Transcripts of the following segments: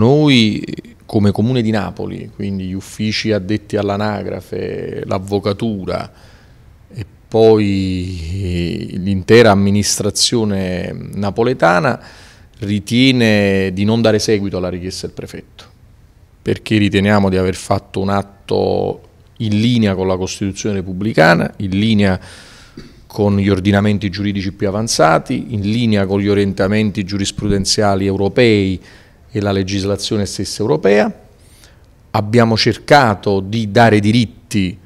Noi come Comune di Napoli, quindi gli uffici addetti all'anagrafe, l'avvocatura e poi eh, l'intera amministrazione napoletana ritiene di non dare seguito alla richiesta del prefetto, perché riteniamo di aver fatto un atto in linea con la Costituzione repubblicana, in linea con gli ordinamenti giuridici più avanzati, in linea con gli orientamenti giurisprudenziali europei e la legislazione stessa europea, abbiamo cercato di dare diritti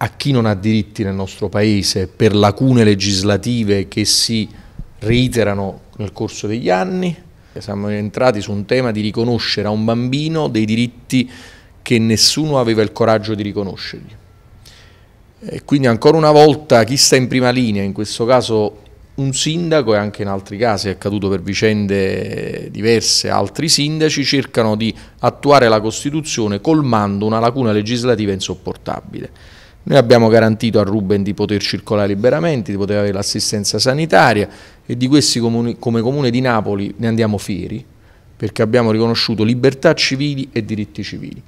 a chi non ha diritti nel nostro Paese per lacune legislative che si reiterano nel corso degli anni, siamo entrati su un tema di riconoscere a un bambino dei diritti che nessuno aveva il coraggio di riconoscergli. E quindi ancora una volta chi sta in prima linea, in questo caso un sindaco e anche in altri casi è accaduto per vicende diverse, altri sindaci cercano di attuare la Costituzione colmando una lacuna legislativa insopportabile. Noi abbiamo garantito a Ruben di poter circolare liberamente, di poter avere l'assistenza sanitaria e di questi comuni, come Comune di Napoli ne andiamo fieri perché abbiamo riconosciuto libertà civili e diritti civili.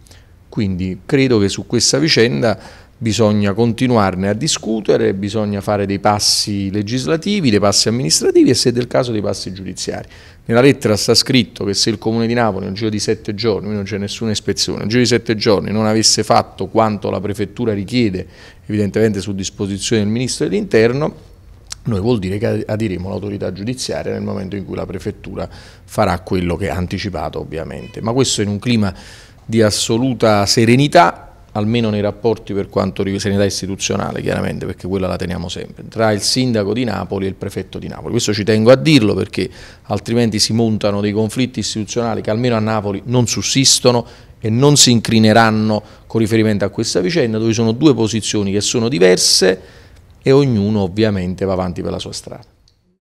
Quindi credo che su questa vicenda bisogna continuarne a discutere, bisogna fare dei passi legislativi, dei passi amministrativi e se del caso dei passi giudiziari. Nella lettera sta scritto che se il Comune di Napoli nel giro di sette giorni, non c'è nessuna ispezione, nel giro di sette giorni non avesse fatto quanto la Prefettura richiede, evidentemente su disposizione del Ministro dell'Interno, noi vuol dire che adiremo l'autorità giudiziaria nel momento in cui la Prefettura farà quello che ha anticipato ovviamente. Ma questo in un clima di assoluta serenità almeno nei rapporti per quanto riguarda sanità istituzionale, chiaramente, perché quella la teniamo sempre, tra il sindaco di Napoli e il prefetto di Napoli. Questo ci tengo a dirlo perché altrimenti si montano dei conflitti istituzionali che almeno a Napoli non sussistono e non si incrineranno con riferimento a questa vicenda, dove sono due posizioni che sono diverse e ognuno ovviamente va avanti per la sua strada.